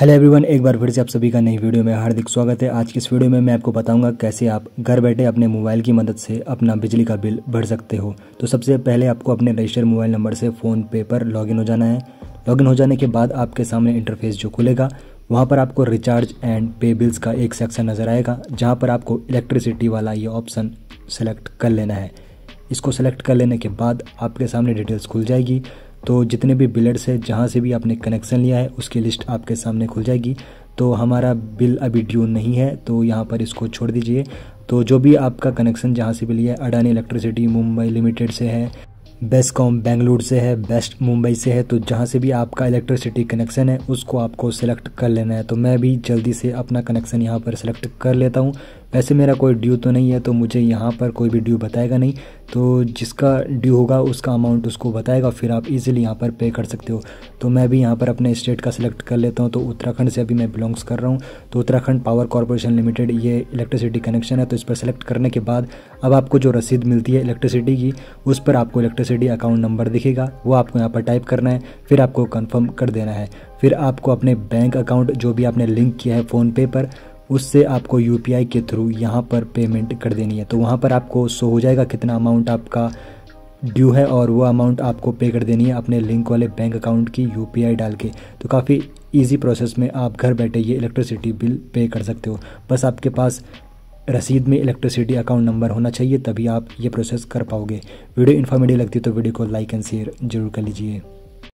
hello everyone एक बार फिर से आप सभी का नई वीडियो में हार्दिक स्वागत है आज की इस वीडियो में मैं आपको बताऊंगा कैसे आप घर बैठे अपने मोबाइल की मदद से अपना बिजली का बिल भर सकते हो तो सबसे पहले आपको अपने रजिस्टर मोबाइल नंबर से फ़ोन पे पर लॉगिन हो जाना है लॉगिन हो जाने के बाद आपके सामने इंटरफेस जो खुलेगा वहाँ पर आपको रिचार्ज एंड पे बिल्स का एक सेक्शन नज़र आएगा जहाँ पर आपको इलेक्ट्रिसिटी वाला ये ऑप्शन सेलेक्ट कर लेना है इसको सेलेक्ट कर लेने के बाद आपके सामने डिटेल्स खुल जाएगी तो जितने भी बिलर्स है जहाँ से भी आपने कनेक्शन लिया है उसकी लिस्ट आपके सामने खुल जाएगी तो हमारा बिल अभी ड्यू नहीं है तो यहाँ पर इसको छोड़ दीजिए तो जो भी आपका कनेक्शन जहाँ से भी लिया है अडानी इलेक्ट्रिसिटी मुंबई लिमिटेड से है बेस्ट कॉम बेंगलुरु से है बेस्ट मुंबई से है तो जहाँ से भी आपका इलेक्ट्रिसिटी कनेक्शन है उसको आपको सेलेक्ट कर लेना है तो मैं भी जल्दी से अपना कनेक्शन यहाँ पर सेलेक्ट कर लेता हूँ वैसे मेरा कोई ड्यू तो नहीं है तो मुझे यहाँ पर कोई भी ड्यू बताएगा नहीं तो जिसका ड्यू होगा उसका अमाउंट उसको बताएगा फिर आप इजीली यहाँ पर पे कर सकते हो तो मैं भी यहाँ पर अपने स्टेट का सिलेक्ट कर लेता हूँ तो उत्तराखंड से अभी मैं बिलोंग्स कर रहा हूँ तो उत्तराखंड पावर कॉरपोरेशन लिमिटेड ये इलेक्ट्रिसिटी कनेक्शन है तो इस पर सेलेक्ट करने के बाद अब आपको जो रसीद मिलती है इलेक्ट्रिसिटी की उस पर आपको इलेक्ट्रिसिटी अकाउंट नंबर दिखेगा वो आपको यहाँ पर टाइप करना है फिर आपको कन्फर्म कर देना है फिर आपको अपने बैंक अकाउंट जो भी आपने लिंक किया है फ़ोनपे पर उससे आपको यू के थ्रू यहाँ पर पेमेंट कर देनी है तो वहाँ पर आपको शो हो जाएगा कितना अमाउंट आपका ड्यू है और वो अमाउंट आपको पे कर देनी है अपने लिंक वाले बैंक अकाउंट की यू डाल के तो काफ़ी ईजी प्रोसेस में आप घर बैठे ये इलेक्ट्रिसिटी बिल पे कर सकते हो बस आपके पास रसीद में इलेक्ट्रिसिटी अकाउंट नंबर होना चाहिए तभी आप ये प्रोसेस कर पाओगे वीडियो इन्फॉर्मेटिव लगती है तो वीडियो को लाइक एंड शेयर जरूर कर लीजिए